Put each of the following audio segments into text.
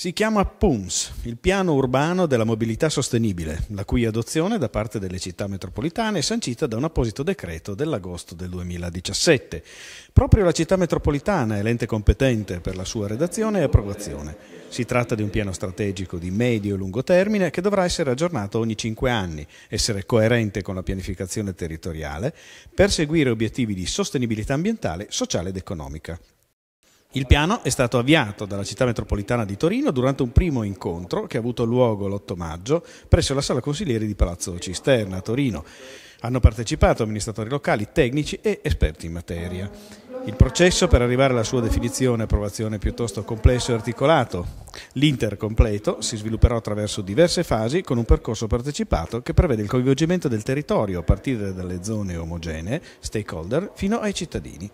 Si chiama PUMS, il piano urbano della mobilità sostenibile, la cui adozione da parte delle città metropolitane è sancita da un apposito decreto dell'agosto del 2017. Proprio la città metropolitana è l'ente competente per la sua redazione e approvazione. Si tratta di un piano strategico di medio e lungo termine che dovrà essere aggiornato ogni cinque anni, essere coerente con la pianificazione territoriale, perseguire obiettivi di sostenibilità ambientale, sociale ed economica. Il piano è stato avviato dalla città metropolitana di Torino durante un primo incontro che ha avuto luogo l'8 maggio presso la sala consiglieri di Palazzo Cisterna a Torino. Hanno partecipato amministratori locali, tecnici e esperti in materia. Il processo per arrivare alla sua definizione e approvazione è piuttosto complesso e articolato. L'Inter completo si svilupperà attraverso diverse fasi con un percorso partecipato che prevede il coinvolgimento del territorio a partire dalle zone omogenee, stakeholder, fino ai cittadini.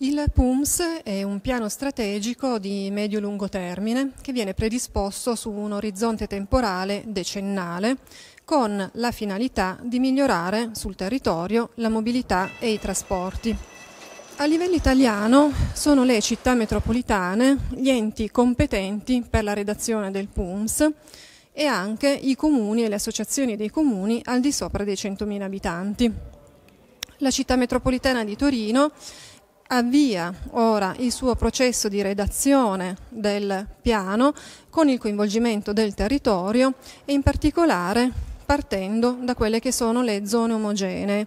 Il PUMS è un piano strategico di medio-lungo termine che viene predisposto su un orizzonte temporale decennale con la finalità di migliorare sul territorio la mobilità e i trasporti. A livello italiano sono le città metropolitane gli enti competenti per la redazione del PUMS e anche i comuni e le associazioni dei comuni al di sopra dei 100.000 abitanti. La città metropolitana di Torino avvia ora il suo processo di redazione del piano con il coinvolgimento del territorio e in particolare partendo da quelle che sono le zone omogenee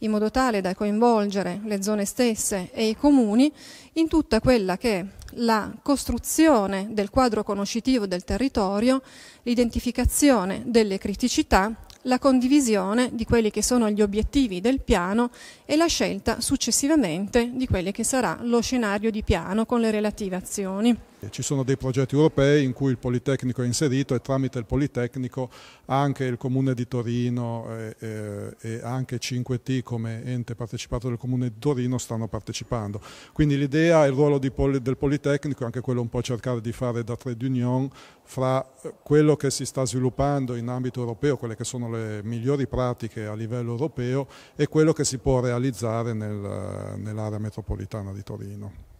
in modo tale da coinvolgere le zone stesse e i comuni in tutta quella che è la costruzione del quadro conoscitivo del territorio, l'identificazione delle criticità, la condivisione di quelli che sono gli obiettivi del piano e la scelta successivamente di quello che sarà lo scenario di piano con le relative azioni. Eh, ci sono dei progetti europei in cui il Politecnico è inserito e tramite il Politecnico anche il Comune di Torino eh, eh, e, anche 5T come ente partecipato del Comune di Torino stanno partecipando. Quindi l'idea e il ruolo del Politecnico è anche quello un po' cercare di fare da trade union fra quello che si sta sviluppando in ambito europeo, quelle che sono le migliori pratiche a livello europeo e quello che si può realizzare nel, nell'area metropolitana di Torino.